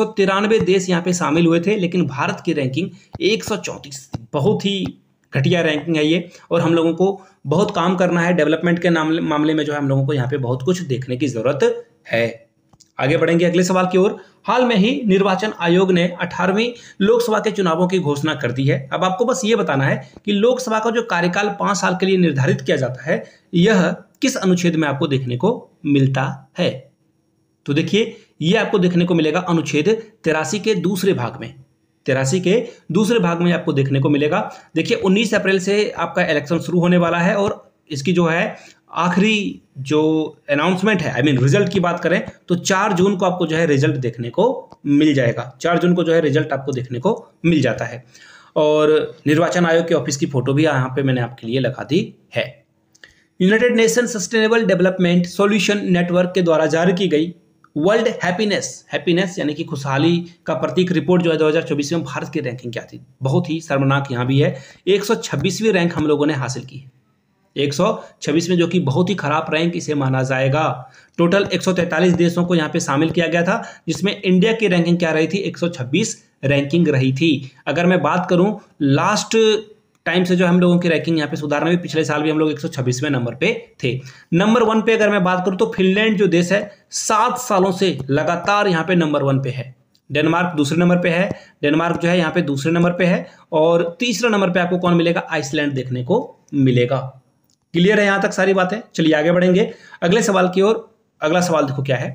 देश यहाँ पे शामिल हुए थे लेकिन भारत की रैंकिंग एक बहुत ही घटिया रैंकिंग है ये और हम लोगों को बहुत काम करना है डेवलपमेंट के नाम मामले में जो है हम लोगों को यहाँ पे बहुत कुछ देखने की ज़रूरत है आगे बढ़ेंगे अगले सवाल की ओर हाल में ही निर्वाचन आयोग ने 18वीं लोकसभा के चुनावों की घोषणा कर दी है अब आपको बस ये बताना है कि लोकसभा का जो कार्यकाल पांच साल के लिए निर्धारित किया जाता है यह किस अनुच्छेद में आपको देखने को मिलता है तो देखिए यह आपको देखने को मिलेगा अनुच्छेद तिरासी के दूसरे भाग में तिरासी के दूसरे भाग में आपको देखने को मिलेगा देखिए 19 अप्रैल से आपका इलेक्शन शुरू होने वाला है और इसकी जो है आखिरी जो अनाउंसमेंट है आई मीन रिजल्ट की बात करें तो चार जून को आपको जो है रिजल्ट देखने को मिल जाएगा चार जून को जो है रिजल्ट आपको देखने को मिल जाता है और निर्वाचन आयोग के ऑफिस की फ़ोटो भी यहाँ पे मैंने आपके लिए लगा दी है United Nation Sustainable Development Solution Network के द्वारा जारी की गई वर्ल्ड हैप्पीनेस हैप्पीनेस यानी कि खुशहाली का प्रतीक रिपोर्ट जो है 2024 में भारत की रैंकिंग क्या थी बहुत ही शर्मनाक यहाँ भी है 126वीं रैंक हम लोगों ने हासिल की है एक में जो कि बहुत ही खराब रैंक इसे माना जाएगा टोटल 143 देशों को यहाँ पे शामिल किया गया था जिसमें इंडिया की रैंकिंग क्या रही थी एक रैंकिंग रही थी अगर मैं बात करूँ लास्ट टाइम से जो हम लोगों की रैंकिंग यहाँ पे सुधारना भी पिछले साल भी हम लोग एक नंबर पे थे नंबर वन पे अगर मैं बात करूँ तो फिनलैंड जो देश है सात सालों से लगातार यहाँ पे नंबर वन पे है डेनमार्क दूसरे नंबर पे है डेनमार्क जो है यहाँ पे दूसरे नंबर पे है और तीसरे नंबर पे आपको कौन मिलेगा आइसलैंड देखने को मिलेगा क्लियर है यहाँ तक सारी बातें चलिए आगे बढ़ेंगे अगले सवाल की ओर अगला सवाल देखो क्या है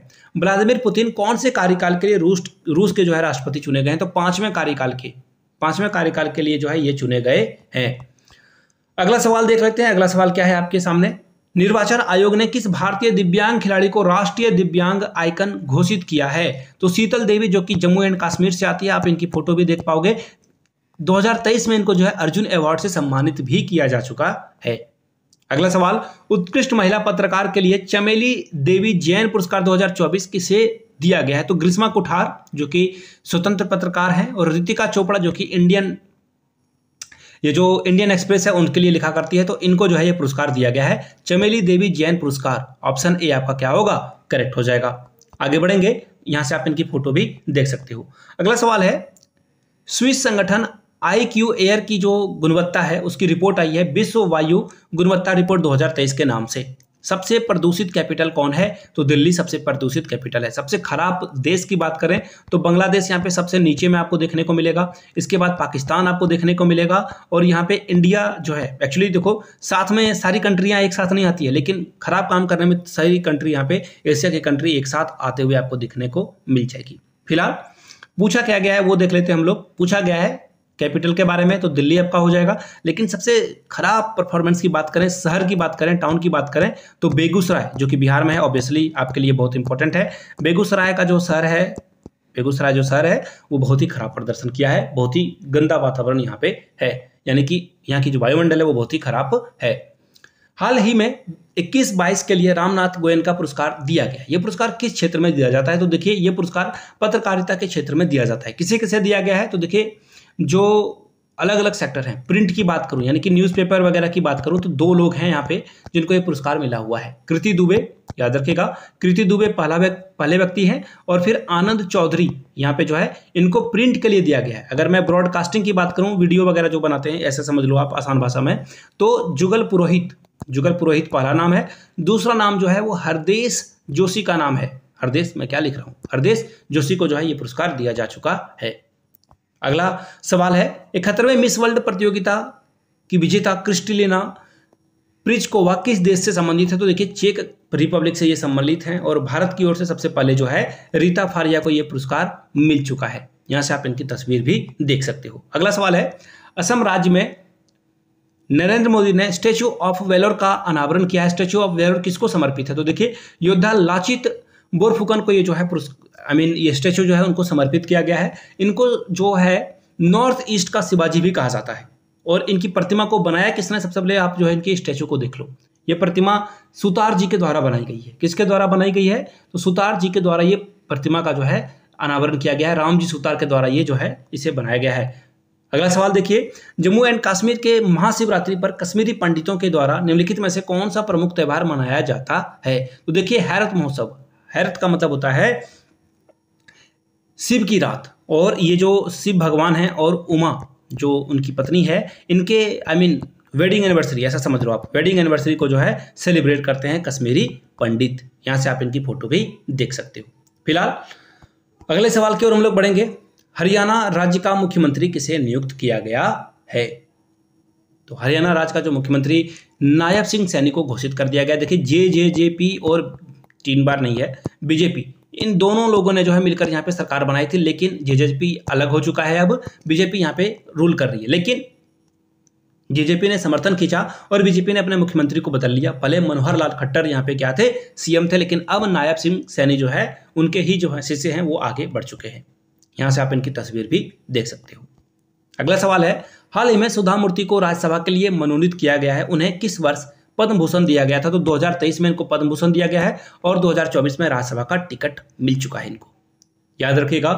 व्लादिमिर पुतिन कौन से कार्यकाल के लिए रूस रूस के जो है राष्ट्रपति चुने गए हैं तो पांचवें कार्यकाल के पांचवें कार्यकाल के लिए जो है ये चुने गए हैं अगला सवाल देख लेते हैं अगला सवाल क्या है आपके सामने निर्वाचन आयोग ने किस भारतीय दिव्यांग खिलाड़ी को राष्ट्रीय दिव्यांग आइकन घोषित किया है तो शीतल देवी जो कि जम्मू एंड कश्मीर से आती है आप इनकी फोटो भी देख पाओगे 2023 में इनको जो है अर्जुन अवार्ड से सम्मानित भी किया जा चुका है अगला सवाल उत्कृष्ट महिला पत्रकार के लिए चमेली देवी जैन पुरस्कार दो किसे दिया गया है तो ग्रीष्मा कुठार जो कि स्वतंत्र पत्रकार हैं और रितिका चोपड़ा जो कि इंडियन ये जो इंडियन एक्सप्रेस है उनके लिए लिखा करती है तो इनको जो है ये पुरस्कार दिया गया है चमेली देवी जैन पुरस्कार ऑप्शन ए आपका क्या होगा करेक्ट हो जाएगा आगे बढ़ेंगे यहां से आप इनकी फोटो भी देख सकते हो अगला सवाल है स्विस संगठन आई क्यू एयर की जो गुणवत्ता है उसकी रिपोर्ट आई है विश्व वायु गुणवत्ता रिपोर्ट 2023 के नाम से सबसे प्रदूषित कैपिटल कौन है तो दिल्ली सबसे प्रदूषित कैपिटल है सबसे खराब देश की बात करें तो बांग्लादेश यहाँ पे सबसे नीचे में आपको देखने को मिलेगा इसके बाद पाकिस्तान आपको देखने को मिलेगा और यहाँ पे इंडिया जो है एक्चुअली देखो साथ में सारी कंट्रियाँ एक साथ नहीं आती है लेकिन खराब काम करने में सारी कंट्री यहाँ पे एशिया की कंट्री एक साथ आते हुए आपको देखने को मिल जाएगी फिलहाल पूछा क्या गया है वो देख लेते हैं हम लोग पूछा गया है कैपिटल के बारे में तो दिल्ली आपका हो जाएगा लेकिन सबसे खराब परफॉर्मेंस की बात करें शहर की बात करें टाउन की बात करें तो बेगूसराय जो कि बिहार में है ऑब्वियसली आपके लिए बहुत इंपॉर्टेंट है बेगूसराय का जो शहर है बेगूसराय जो शहर है वो बहुत ही खराब प्रदर्शन किया है बहुत ही गंदा वातावरण यहाँ पे है यानी कि यहाँ की जो वायुमंडल है वो बहुत ही खराब है हाल ही में 21-22 के लिए रामनाथ गोयन का पुरस्कार दिया गया ये पुरस्कार किस क्षेत्र में दिया जाता है तो देखिए ये पुरस्कार पत्रकारिता के क्षेत्र में दिया जाता है किसे किसे दिया गया है तो देखिए जो अलग अलग सेक्टर हैं प्रिंट की बात करूं यानी कि न्यूज़पेपर वगैरह की बात करूं तो दो लोग हैं यहाँ पे जिनको ये पुरस्कार मिला हुआ है कृति दुबे याद रखिएगा कृति दुबे पहला पहले व्यक्ति हैं और फिर आनंद चौधरी यहाँ पे जो है इनको प्रिंट के लिए दिया गया है अगर मैं ब्रॉडकास्टिंग की बात करूँ वीडियो वगैरह जो बनाते हैं ऐसे समझ लो आप आसान भाषा में तो जुगल पुरोहित जुगल पुरोहित पहला नाम है दूसरा नाम जो है वो हरदेश जोशी का नाम है हरदेश मैं क्या लिख रहा हूँ हरदेश जोशी को जो है ये पुरस्कार दिया जा चुका है अगला सवाल है इकहत्तरवें मिस वर्ल्ड प्रतियोगिता की विजेता क्रिस्टिलिना प्रिज को वह किस देश से संबंधित है तो देखिए चेक रिपब्लिक से ये सम्मिलित हैं और भारत की ओर से सबसे पहले जो है रीता फारिया को ये पुरस्कार मिल चुका है यहाँ से आप इनकी तस्वीर भी देख सकते हो अगला सवाल है असम राज्य में नरेंद्र मोदी ने स्टैच्यू ऑफ वेलोर का अनावरण किया है स्टैच्यू ऑफ वेलोर किसको समर्पित है तो देखिए योद्धा लाचित बोरफुकन को ये जो है आई मीन ये स्टैचू जो है उनको समर्पित किया गया है इनको जो है नॉर्थ ईस्ट का शिवाजी भी कहा जाता है और इनकी प्रतिमा को बनाया किसने सबसे पहले आप जो है इनकी स्टैचू को देख लो ये प्रतिमा सुतार जी के द्वारा बनाई गई है किसके द्वारा बनाई गई है तो सुतार जी के द्वारा ये प्रतिमा का जो है अनावरण किया गया है राम जी सुतार के द्वारा ये जो है इसे बनाया गया है अगला सवाल देखिए जम्मू एंड कश्मीर के महाशिवरात्रि पर कश्मीरी पंडितों के द्वारा निम्नलिखित में से कौन सा प्रमुख त्यौहार मनाया जाता है तो देखिए हैरत महोत्सव हैरत का मतलब होता है शिव की रात और ये जो शिव भगवान हैं और उमा जो उनकी पत्नी है इनके I I mean mean, wedding anniversary ऐसा समझ लो आप वेडिंग एनिवर्सरी को जो है सेलिब्रेट करते हैं कश्मीरी पंडित यहाँ से आप इनकी फ़ोटो भी देख सकते हो फिलहाल अगले सवाल की ओर हम लोग बढ़ेंगे हरियाणा राज्य का मुख्यमंत्री किसे नियुक्त किया गया है तो हरियाणा राज्य का जो मुख्यमंत्री नायब सिंह सैनी को घोषित कर दिया गया देखिए जे जे जे पी और तीन बार नहीं है बीजेपी इन दोनों लोगों ने जो है मिलकर यहाँ पे सरकार बनाई थी लेकिन जेजेपी अलग हो चुका है अब बीजेपी यहाँ पे रूल कर रही है लेकिन जेजेपी ने समर्थन खींचा और बीजेपी ने अपने मुख्यमंत्री को बदल लिया पहले मनोहर लाल खट्टर यहाँ पे क्या थे सीएम थे लेकिन अब नायब सिंह सैनी जो है उनके ही जो है शिष्य हैं वो आगे बढ़ चुके हैं यहाँ से आप इनकी तस्वीर भी देख सकते हो अगला सवाल है हाल ही में सुधा मूर्ति को राज्यसभा के लिए मनोनीत किया गया है उन्हें किस वर्ष पद्म भूषण दिया गया था तो 2023 में इनको पद्म भूषण दिया गया है और 2024 में राज्यसभा का टिकट मिल चुका है इनको याद रखिएगा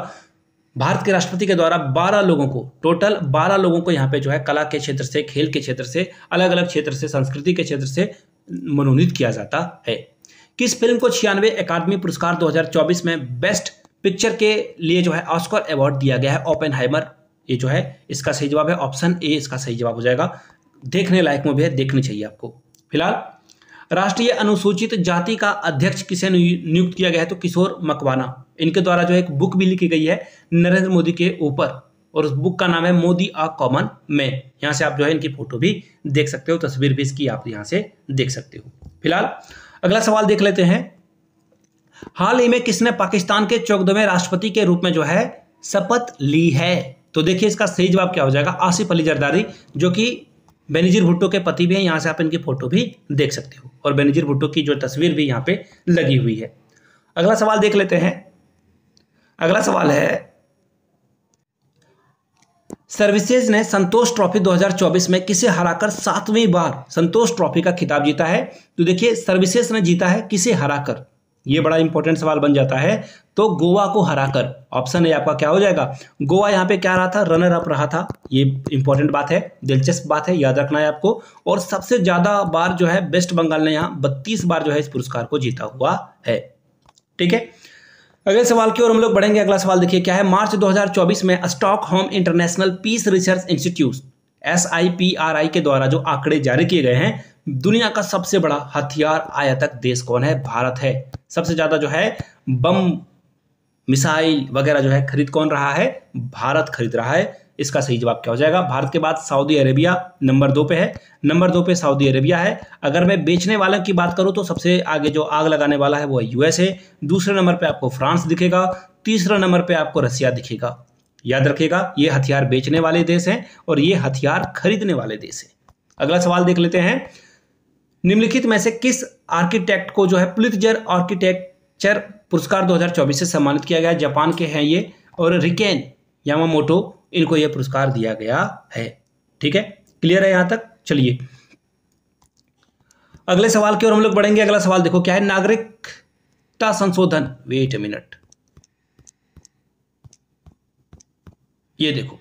भारत के राष्ट्रपति के द्वारा 12 लोगों को टोटल 12 लोगों को यहाँ पे जो है कला के क्षेत्र से खेल के क्षेत्र से अलग अलग क्षेत्र से संस्कृति के क्षेत्र से मनोनीत किया जाता है किस फिल्म को छियानवे अकादमी पुरस्कार दो में बेस्ट पिक्चर के लिए जो है ऑस्कर अवार्ड दिया गया है ओपन ये जो है इसका सही जवाब है ऑप्शन ए इसका सही जवाब हो जाएगा देखने लायक मूवी है देखनी चाहिए आपको फिलहाल राष्ट्रीय अनुसूचित जाति का अध्यक्ष किसे नियुक्त किया गया है तो किशोर मकवाना इनके द्वारा जो एक बुक भी लिखी गई है नरेंद्र मोदी के ऊपर और उस बुक का नाम है मोदी अ कॉमन मैन यहाँ से आप जो है इनकी फोटो भी देख सकते हो तस्वीर भी इसकी आप यहाँ से देख सकते हो फिलहाल अगला सवाल देख लेते हैं हाल ही में किसने पाकिस्तान के चौदहवें राष्ट्रपति के रूप में जो है शपथ ली है तो देखिए इसका सही जवाब क्या हो जाएगा आसिफ अली जरदारी जो कि बेनिजीर भुट्टो के पति भी हैं यहाँ से आप इनकी फ़ोटो भी देख सकते हो और बेनिजीर भुट्टो की जो तस्वीर भी यहाँ पे लगी हुई है अगला सवाल देख लेते हैं अगला सवाल है सर्विसेज ने संतोष ट्रॉफी 2024 में किसे हराकर सातवीं बार संतोष ट्रॉफी का खिताब जीता है तो देखिए सर्विसेज ने जीता है किसे हराकर ये बड़ा इंपॉर्टेंट सवाल बन जाता है तो गोवा को हराकर ऑप्शन ए आपका क्या हो जाएगा गोवा यहाँ पे क्या रहा था रनर अप रहा था ये इंपॉर्टेंट बात है दिलचस्प बात है याद रखना है आपको और सबसे ज़्यादा बार जो है वेस्ट बंगाल ने यहाँ बत्तीस बार जो है इस पुरस्कार को जीता हुआ है ठीक है अगले सवाल की ओर हम लोग बढ़ेंगे अगला सवाल देखिए क्या है मार्च 2024 में Stockholm International Peace Research Institute एस के द्वारा जो आंकड़े जारी किए गए हैं दुनिया का सबसे बड़ा हथियार आयातक देश कौन है भारत है सबसे ज़्यादा जो है बम मिसाइल वगैरह जो है खरीद कौन रहा है भारत खरीद रहा है इसका सही जवाब क्या हो जाएगा भारत के बाद सऊदी अरेबिया नंबर दो पे है नंबर दो पे सऊदी अरेबिया है अगर मैं बेचने वालों की बात करूं तो सबसे आगे जो आग लगाने वाला है वो है यूएस है दूसरे नंबर पे आपको फ्रांस दिखेगा तीसरा नंबर पे आपको रसिया दिखेगा याद रखेगा ये हथियार बेचने वाले देश हैं और ये हथियार खरीदने वाले देश हैं अगला सवाल देख लेते हैं निम्नलिखित में से किस आर्किटेक्ट को जो है पुलितजर आर्किटेक्चर पुरस्कार 2024 से सम्मानित किया गया जापान के हैं ये और रिकेन यामामोटो इनको यह पुरस्कार दिया गया है ठीक है क्लियर है यहां तक चलिए अगले सवाल की ओर हम लोग बढ़ेंगे अगला सवाल देखो क्या है नागरिकता संशोधन वेट मिनट ये देखो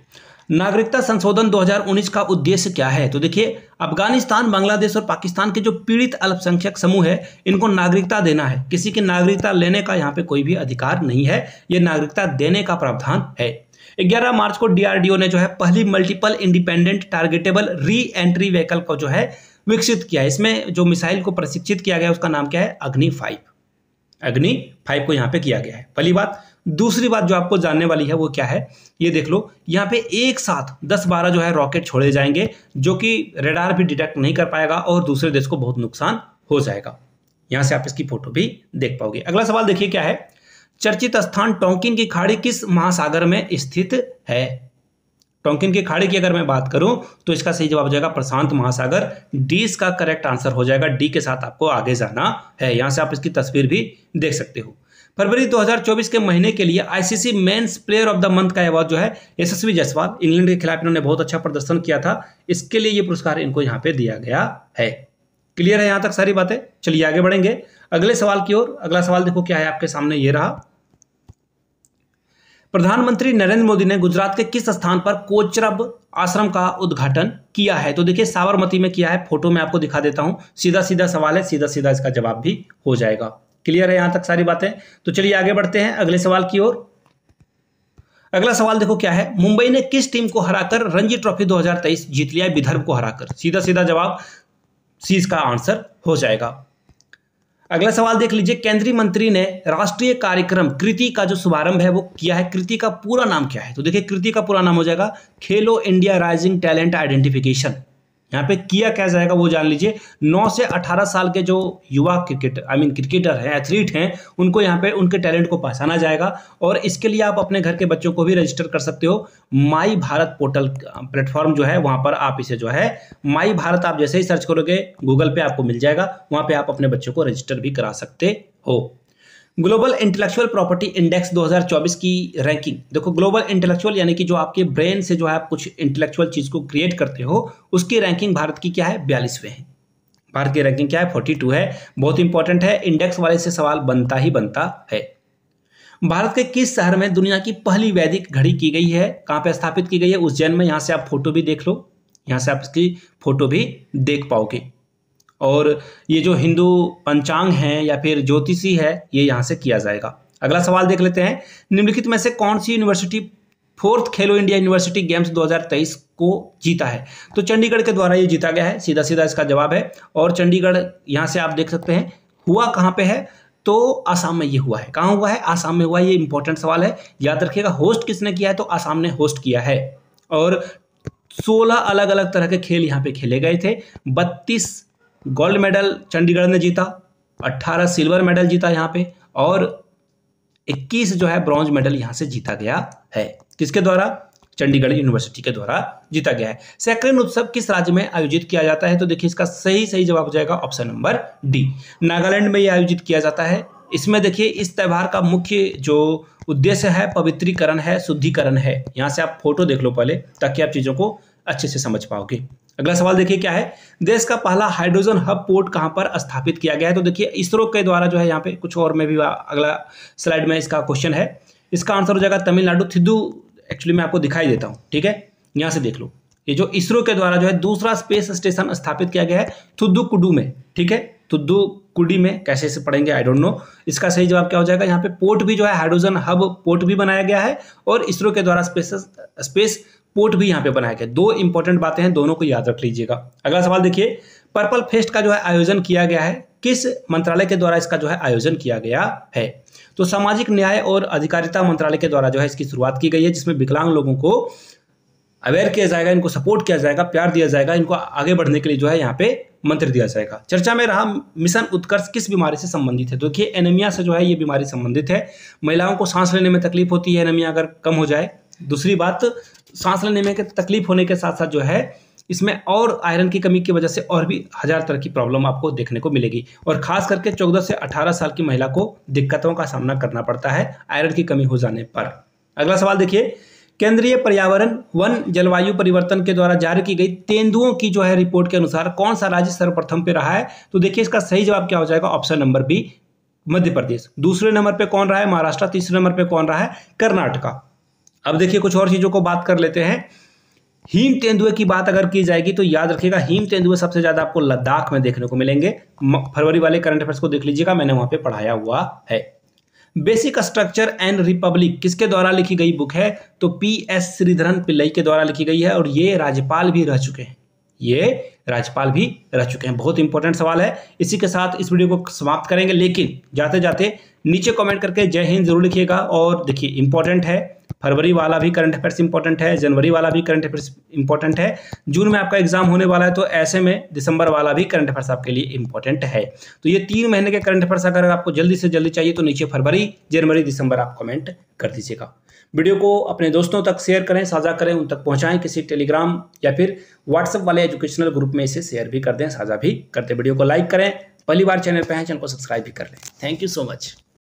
नागरिकता संशोधन 2019 का उद्देश्य क्या है तो देखिए अफगानिस्तान बांग्लादेश और पाकिस्तान के जो पीड़ित अल्पसंख्यक समूह है इनको नागरिकता देना है किसी की नागरिकता लेने का यहाँ पे कोई भी अधिकार नहीं है ये नागरिकता देने का प्रावधान है 11 मार्च को डीआरडीओ ने जो है पहली multiple independent targetable re entry vehicle को जो है विकसित किया है इसमें जो मिसाइल को प्रशिक्षित किया गया उसका नाम क्या है अग्नि फाइव अग्नि फाइव को यहाँ पे किया गया है पहली बात दूसरी बात जो आपको जानने वाली है वो क्या है ये देख लो यहाँ पे एक साथ 10-12 जो है रॉकेट छोड़े जाएंगे जो कि रेडार भी डिटेक्ट नहीं कर पाएगा और दूसरे देश को बहुत नुकसान हो जाएगा यहाँ से आप इसकी फोटो भी देख पाओगे अगला सवाल देखिए क्या है चर्चित स्थान टोंकिन की खाड़ी किस महासागर में स्थित है टोंकिन की खाड़ी की अगर मैं बात करूं तो इसका सही जवाब हो जाएगा प्रशांत महासागर डी इसका करेक्ट आंसर हो जाएगा डी के साथ आपको आगे जाना है यहां से आप इसकी तस्वीर भी देख सकते हो फरवरी 2024 के महीने के लिए ICC men's player of the month का अवार्ड जो है यशस्वी जायसवाल इंग्लैंड के खिलाफ इन्होंने बहुत अच्छा प्रदर्शन किया था इसके लिए ये पुरस्कार इनको यहाँ पे दिया गया है क्लियर है यहाँ तक सारी बातें चलिए आगे बढ़ेंगे अगले सवाल की ओर अगला सवाल देखो क्या है आपके सामने ये रहा प्रधानमंत्री नरेंद्र मोदी ने गुजरात के किस स्थान पर कोचरब आश्रम का उद्घाटन किया है तो देखिए साबरमती में किया है फोटो में आपको दिखा देता हूं सीधा सीधा सवाल है सीधा सीधा इसका जवाब भी हो जाएगा क्लियर है यहां तक सारी बातें तो चलिए आगे बढ़ते हैं अगले सवाल की ओर अगला सवाल देखो क्या है मुंबई ने किस टीम को हराकर रणजी ट्रॉफी 2023 जीत लिया विदर्भ को हराकर सीधा सीधा जवाब सी इसका आंसर हो जाएगा अगला सवाल देख लीजिए केंद्रीय मंत्री ने राष्ट्रीय कार्यक्रम कृति का जो शुभारंभ है वो किया है कृति का पूरा नाम क्या है तो देखिए कृति का पूरा नाम हो जाएगा खेलो इंडिया राइजिंग टैलेंट आइडेंटिफिकेशन यहाँ पे किया क्या जाएगा वो जान लीजिए 9 से 18 साल के जो युवा क्रिकेट आई मीन क्रिकेटर हैं एथलीट हैं उनको यहाँ पे उनके टैलेंट को पहचाना जाएगा और इसके लिए आप अपने घर के बच्चों को भी रजिस्टर कर सकते हो माई भारत पोर्टल प्लेटफॉर्म जो है वहाँ पर आप इसे जो है माई भारत आप जैसे ही सर्च करोगे गूगल पे आपको मिल जाएगा वहाँ पर आप अपने बच्चों को रजिस्टर भी करा सकते हो ग्लोबल इंटेलेक्चुअल प्रॉपर्टी इंडेक्स 2024 की रैंकिंग देखो ग्लोबल इंटेलेक्चुअल यानी कि जो आपके ब्रेन से जो है आप कुछ इंटेलेक्चुअल चीज़ को क्रिएट करते हो उसकी रैंकिंग भारत की क्या है बयालीसवें है भारत की रैंकिंग क्या है फोर्टी टू है बहुत इंपॉर्टेंट है इंडेक्स वाले से सवाल बनता ही बनता है भारत के किस शहर में दुनिया की पहली वैदिक घड़ी की गई है कहाँ पर स्थापित की गई है उज्जैन में यहाँ से आप फोटो भी देख लो यहाँ से आप इसकी फोटो भी देख पाओगे और ये जो हिंदू पंचांग हैं या फिर ज्योतिषी है ये यहाँ से किया जाएगा अगला सवाल देख लेते हैं निम्नलिखित में से कौन सी university fourth Khelo India university games 2023 को जीता है तो चंडीगढ़ के द्वारा ये जीता गया है सीधा सीधा इसका जवाब है और चंडीगढ़ यहाँ से आप देख सकते हैं हुआ कहाँ पे है तो आसाम में ये हुआ है कहाँ हुआ है आसाम में हुआ ये इंपॉर्टेंट सवाल है याद रखिएगा होस्ट किसने किया है तो आसाम ने होस्ट किया है और सोलह अलग अलग तरह के खेल यहाँ पे खेले गए थे बत्तीस गोल्ड मेडल चंडीगढ़ ने जीता 18 सिल्वर मेडल जीता यहाँ पे और 21 जो है ब्रॉन्ज मेडल यहाँ से जीता गया है किसके द्वारा चंडीगढ़ यूनिवर्सिटी के द्वारा जीता गया है सैक्रेन उत्सव किस राज्य में आयोजित किया जाता है तो देखिए इसका सही सही जवाब हो जाएगा ऑप्शन नंबर डी नागालैंड में यह आयोजित किया जाता है इसमें देखिए इस त्यौहार का मुख्य जो उद्देश्य है पवित्रीकरण है शुद्धिकरण है यहाँ से आप फोटो देख लो पहले ताकि आप चीज़ों को अच्छे से समझ पाओगे अगला सवाल देखिए क्या है देश का पहला हाइड्रोजन हब पोर्ट कहां पर स्थापित किया गया है तो देखिए इसरो के द्वारा जो है यहाँ पे कुछ और में भी अगला स्लाइड में इसका क्वेश्चन है इसका आंसर हो जाएगा तमिलनाडु थिद्दू एक्चुअली मैं आपको दिखाई देता हूँ ठीक है यहाँ से देख लो ये जो इसरो के द्वारा जो है दूसरा स्पेस स्टेशन स्थापित किया गया है थुद्दू में ठीक है कुडी में कैसे इसे पढ़ेंगे आई डोंट नो इसका सही जवाब क्या हो जाएगा यहाँ पे पोर्ट भी जो है हाइड्रोजन हब पोर्ट भी बनाया गया है और इसरो के द्वारा स्पेस स्पेस पोर्ट भी यहाँ पे बनाया गया दो इंपॉर्टेंट बातें हैं दोनों को याद रख लीजिएगा अगला सवाल देखिए पर्पल फेस्ट का जो है आयोजन किया गया है किस मंत्रालय के द्वारा इसका जो है आयोजन किया गया है तो सामाजिक न्याय और अधिकारिता मंत्रालय के द्वारा जो है इसकी शुरुआत की गई है जिसमें विकलांग लोगों को अवेयर किया जाएगा इनको सपोर्ट किया जाएगा प्यार दिया जाएगा इनको आगे बढ़ने के लिए जो है यहाँ पे मंत्र दिया जाएगा चर्चा में रहा मिशन उत्कर्ष किस बीमारी से संबंधित है तो देखिए एनेमिया से जो है ये बीमारी संबंधित है महिलाओं को सांस लेने में तकलीफ होती है एनेमिया अगर कम हो जाए दूसरी बात सांस लेने में तकलीफ होने के साथ साथ जो है इसमें और आयरन की कमी की वजह से और भी हज़ार तरह की प्रॉब्लम आपको देखने को मिलेगी और ख़ास करके चौदह से अठारह साल की महिला को दिक्कतों का सामना करना पड़ता है आयरन की कमी हो जाने पर अगला सवाल देखिए केंद्रीय पर्यावरण वन जलवायु परिवर्तन के द्वारा जारी की गई तेंदुओं की जो है रिपोर्ट के अनुसार कौन सा राज्य सर्वप्रथम पे रहा है तो देखिए इसका सही जवाब क्या हो जाएगा option number B Madhya Pradesh दूसरे नंबर पे कौन रहा है महाराष्ट्र तीसरे नंबर पे कौन रहा है कर्नाटका अब देखिए कुछ और चीज़ों को बात कर लेते हैं हीम तेंदुए की बात अगर की जाएगी तो याद रखिएगा हीम तेंदुए सबसे ज़्यादा आपको लद्दाख में देखने को मिलेंगे फरवरी वाले करंट अफेयर्स को देख लीजिएगा मैंने वहां पे पढ़ाया हुआ है बेसिक स्ट्रक्चर एंड रिपब्लिक किसके द्वारा लिखी गई बुक है तो पी एस श्रीधरन पिल्लई के द्वारा लिखी गई है और ये राज्यपाल भी रह चुके हैं ये राज्यपाल भी रह चुके हैं बहुत इंपॉर्टेंट सवाल है इसी के साथ इस वीडियो को समाप्त करेंगे लेकिन जाते जाते नीचे कमेंट करके जय हिंद जरूर लिखिएगा और देखिए इंपॉर्टेंट है फरवरी वाला भी करंट अफेयर्स इंपॉर्टेंट है जनवरी वाला भी करंट अफेयर्स इंपॉर्टेंट है जून में आपका एग्जाम होने वाला है तो ऐसे में दिसंबर वाला भी करंट अफेयर्स आपके लिए इंपॉर्टेंट है तो ये तीन महीने के करंट अफेयर्स अगर आपको जल्दी से जल्दी चाहिए तो नीचे फरवरी जनवरी दिसंबर आप कमेंट कर दीजिएगा वीडियो को अपने दोस्तों तक शेयर करें साझा करें उन तक पहुंचाएं किसी टेलीग्राम या फिर व्हाट्सएप वाले एजुकेशनल ग्रुप में इसे शेयर भी कर दें साझा भी करते वीडियो को लाइक करें पहली बार चैनल पर हैं चैनल को सब्सक्राइब भी कर लें थैंक यू सो मच